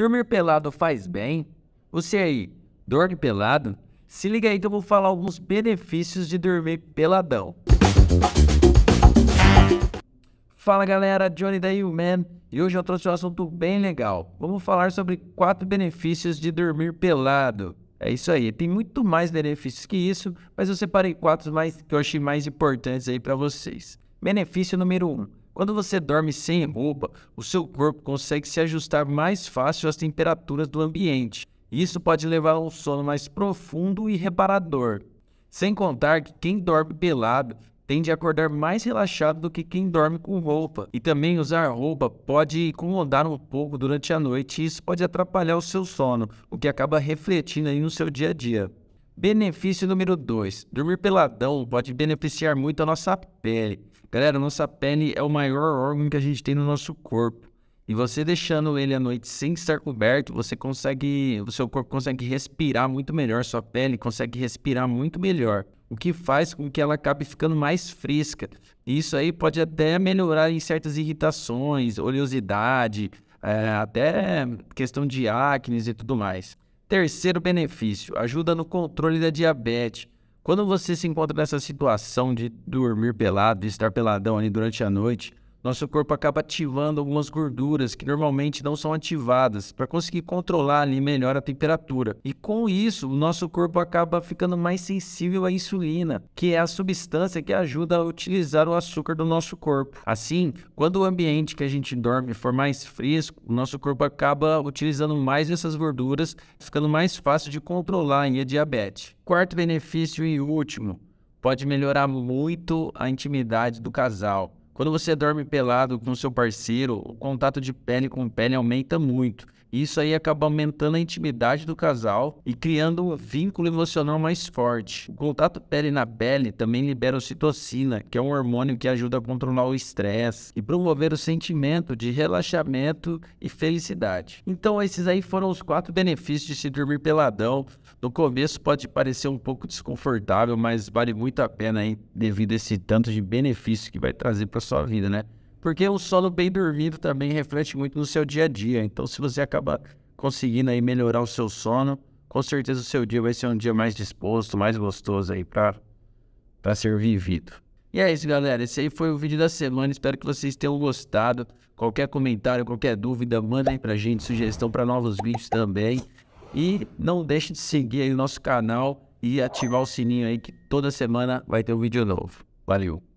Dormir pelado faz bem? Você aí, dorme pelado? Se liga aí que eu vou falar alguns benefícios de dormir peladão. Fala galera, Johnny da Man e hoje eu trouxe um assunto bem legal. Vamos falar sobre quatro benefícios de dormir pelado. É isso aí, tem muito mais benefícios que isso, mas eu separei quatro mais que eu achei mais importantes aí para vocês. Benefício número um, quando você dorme sem roupa, o seu corpo consegue se ajustar mais fácil às temperaturas do ambiente. Isso pode levar a um sono mais profundo e reparador. Sem contar que quem dorme pelado tende a acordar mais relaxado do que quem dorme com roupa. E também usar roupa pode incomodar um pouco durante a noite e isso pode atrapalhar o seu sono, o que acaba refletindo aí no seu dia a dia. Benefício número 2: dormir peladão pode beneficiar muito a nossa pele. Galera, nossa pele é o maior órgão que a gente tem no nosso corpo. E você deixando ele à noite sem estar coberto, você consegue, o seu corpo consegue respirar muito melhor, sua pele consegue respirar muito melhor, o que faz com que ela acabe ficando mais fresca. E isso aí pode até melhorar em certas irritações, oleosidade, é, até questão de acne e tudo mais. Terceiro benefício, ajuda no controle da diabetes. Quando você se encontra nessa situação de dormir pelado, de estar peladão ali durante a noite, nosso corpo acaba ativando algumas gorduras que normalmente não são ativadas para conseguir controlar ali melhor a temperatura. E com isso, o nosso corpo acaba ficando mais sensível à insulina, que é a substância que ajuda a utilizar o açúcar do nosso corpo. Assim, quando o ambiente que a gente dorme for mais fresco, o nosso corpo acaba utilizando mais essas gorduras, ficando mais fácil de controlar a é diabetes. Quarto benefício e último, pode melhorar muito a intimidade do casal. Quando você dorme pelado com seu parceiro, o contato de pele com pele aumenta muito. E isso aí acaba aumentando a intimidade do casal e criando um vínculo emocional mais forte. O contato pele na pele também libera ocitocina, que é um hormônio que ajuda a controlar o estresse e promover o sentimento de relaxamento e felicidade. Então, esses aí foram os quatro benefícios de se dormir peladão. No começo pode parecer um pouco desconfortável, mas vale muito a pena aí, devido a esse tanto de benefício que vai trazer para sua vida, né? Porque um sono bem dormido também reflete muito no seu dia a dia. Então, se você acabar conseguindo aí melhorar o seu sono, com certeza o seu dia vai ser um dia mais disposto, mais gostoso aí para ser vivido. E é isso, galera. Esse aí foi o vídeo da semana. Espero que vocês tenham gostado. Qualquer comentário, qualquer dúvida, mandem pra gente sugestão para novos vídeos também. E não deixe de seguir aí o nosso canal e ativar o sininho aí que toda semana vai ter um vídeo novo. Valeu!